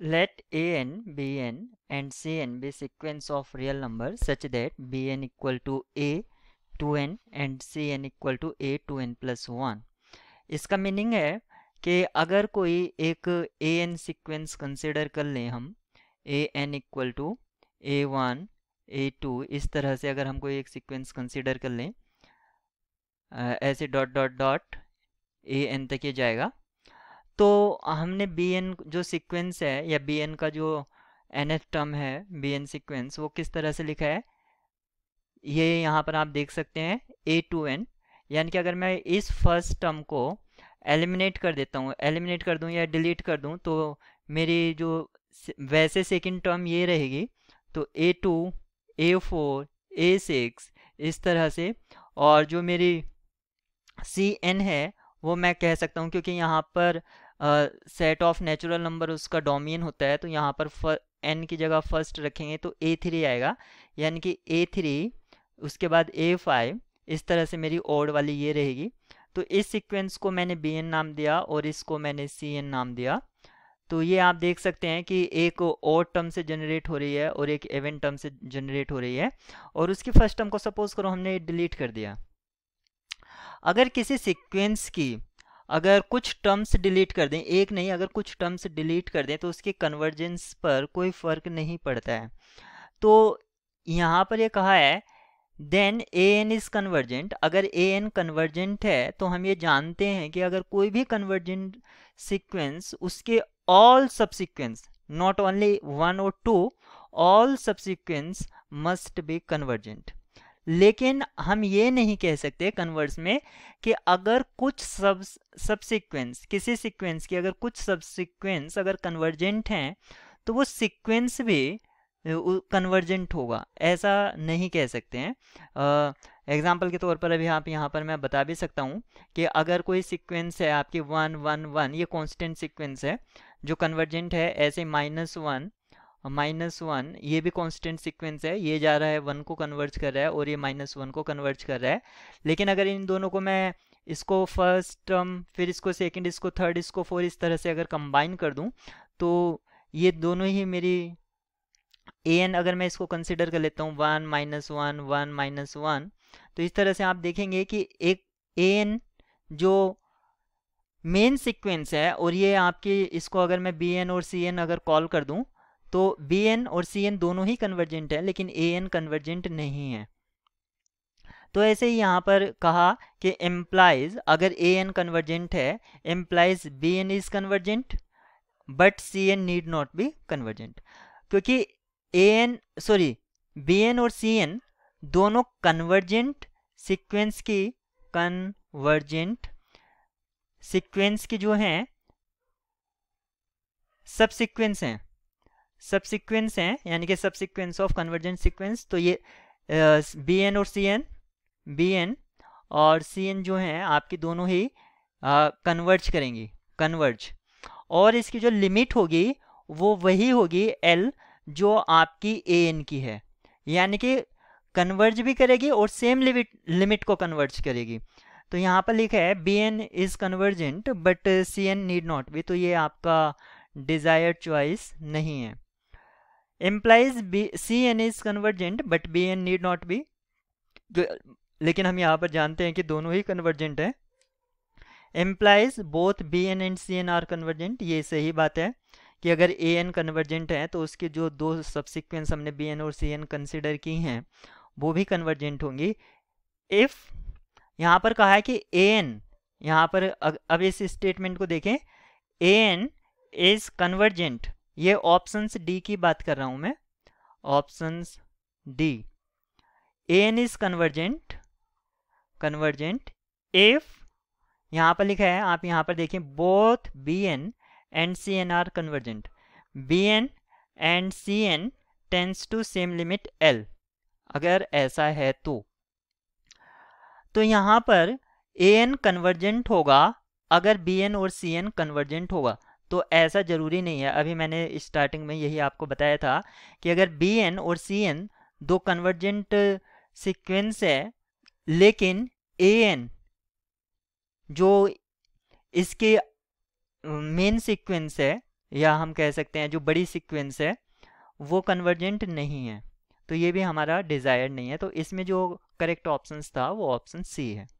Let an be n and cn be sequence of real numbers such that bn equal to a two n and c n equal to a two n plus one इसका meaning है कि अगर कोई एक a N sequence consider कर लें हम a n equal to a one a two इस तरह से अगर हम कोई एक सिक्वेंस कंसिडर कर लें ऐसे dot dot dot a n तक ये जाएगा तो हमने बी एन जो सिक्वेंस है या बी एन का जो एन टर्म है बी एन सिक्वेंस वो किस तरह से लिखा है ये यहाँ पर आप देख सकते हैं ए टू एन यानि कि अगर मैं इस फर्स्ट टर्म को एलिमिनेट कर देता हूँ एलिमिनेट कर दूँ या डिलीट कर दूँ तो मेरी जो वैसे सेकेंड टर्म ये रहेगी तो a two a four a six इस तरह से और जो मेरी सी एन है वो मैं कह सकता हूँ क्योंकि यहाँ पर सेट ऑफ नेचुरल नंबर उसका डोमिन होता है तो यहाँ पर एन की जगह फर्स्ट रखेंगे तो ए थ्री आएगा यानी कि ए थ्री उसके बाद ए फाइव इस तरह से मेरी ओड वाली ये रहेगी तो इस सीक्वेंस को मैंने बी एन नाम दिया और इसको मैंने सी एन नाम दिया तो ये आप देख सकते हैं कि एक ओड टर्म से जनरेट हो रही है और एक एवेंट टर्म से जनरेट हो रही है और उसकी फर्स्ट टर्म को सपोज करो हमने डिलीट कर दिया अगर किसी सीक्वेंस की अगर कुछ टर्म्स डिलीट कर दें एक नहीं अगर कुछ टर्म्स डिलीट कर दें तो उसके कन्वर्जेंस पर कोई फ़र्क नहीं पड़ता है तो यहाँ पर ये यह कहा है then a n is convergent अगर ए एन कन्वर्जेंट है तो हम ये जानते हैं कि अगर कोई भी कन्वर्जेंट सिक्वेंस उसके all sub sequence not only one और to all sub sequence must be convergent लेकिन हम ये नहीं कह सकते कन्वर्स में कि अगर कुछ सब सब सिक्वेंस किसी सीक्वेंस की अगर कुछ सब सिक्वेंस अगर कन्वर्जेंट हैं तो वो सीक्वेंस भी कन्वर्जेंट होगा ऐसा नहीं कह सकते हैं एग्जाम्पल के तौर पर अभी आप यहाँ पर मैं बता भी सकता हूँ कि अगर कोई सीक्वेंस है आपकी वन वन वन ये कॉन्स्टेंट सिक्वेंस है जो कन्वर्जेंट है ऐसे माइनस वन माइनस वन ये भी कांस्टेंट सीक्वेंस है ये जा रहा है वन को कन्वर्ज कर रहा है और ये माइनस वन को कन्वर्ज कर रहा है लेकिन अगर इन दोनों को मैं इसको फर्स्ट टर्म um, फिर इसको सेकंड इसको थर्ड इसको फोर इस तरह से अगर कंबाइन कर दूं तो ये दोनों ही मेरी ए एन अगर मैं इसको कंसिडर कर लेता हूँ one minus one one minus one तो इस तरह से आप देखेंगे कि एक ए एन जो मेन सीक्वेंस है और ये आपकी इसको अगर मैं बी एन और सी एन अगर कॉल कर दूँ तो बी और सी एन दोनों ही कन्वर्जेंट है लेकिन ए एन कन्वर्जेंट नहीं है तो ऐसे ही यहाँ पर कहा कि एम्प्लाइज अगर ए एन कन्वर्जेंट है implies b n is convergent but c n need not be convergent क्योंकि a n sorry b n और सी एन दोनों कन्वर्जेंट सिक्वेंस की कन्वर्जेंट सिक्वेंस की जो हैं सब सिक्वेंस हैं सब सिक्वेंस हैं यानी कि सब सिक्वेंस ऑफ कन्वर्जेंट सिक्वेंस तो ये बी एन और सी एन बी एन और सी एन जो हैं आपकी दोनों ही कन्वर्ज करेंगी कन्वर्ज और इसकी जो लिमिट होगी वो वही होगी एल जो आपकी ए एन की है यानी कि कन्वर्ज भी करेगी और सेम लिमिट लिमिट को कन्वर्ज करेगी तो यहाँ पर लिखा है b n is convergent but c n need not be तो ये आपका डिज़ायर चॉइस नहीं है implies b c n is convergent but b n need not be लेकिन हम यहाँ पर जानते हैं कि दोनों ही कन्वर्जेंट हैं implies both b n and c n are convergent ये सही बात है कि अगर ए एन कन्वर्जेंट है तो उसकी जो दो सबसिक्वेंस हमने बी एन और सी एन कंसिडर की हैं वो भी कन्वर्जेंट होंगी इफ़ यहाँ पर कहा है कि ए एन यहाँ पर अब इस स्टेटमेंट को देखें ए एन इज कन्वर्जेंट ये ऑप्शंस डी की बात कर रहा हूं मैं options d n is convergent convergent if यहां पर लिखा है आप यहां पर देखें both b n and c n are convergent b n and c n tends to same limit L अगर ऐसा है तो तो यहां पर ए एन कन्वर्जेंट होगा अगर बी एन और सी एन कन्वर्जेंट होगा तो ऐसा ज़रूरी नहीं है अभी मैंने स्टार्टिंग में यही आपको बताया था कि अगर बी एन और सी एन दो कन्वर्जेंट सिक्वेंस है लेकिन ए एन जो इसके मेन सिक्वेंस है या हम कह सकते हैं जो बड़ी सिक्वेंस है वो कन्वर्जेंट नहीं है तो ये भी हमारा डिज़ायर नहीं है तो इसमें जो करेक्ट ऑप्शन था वो ऑप्शन सी है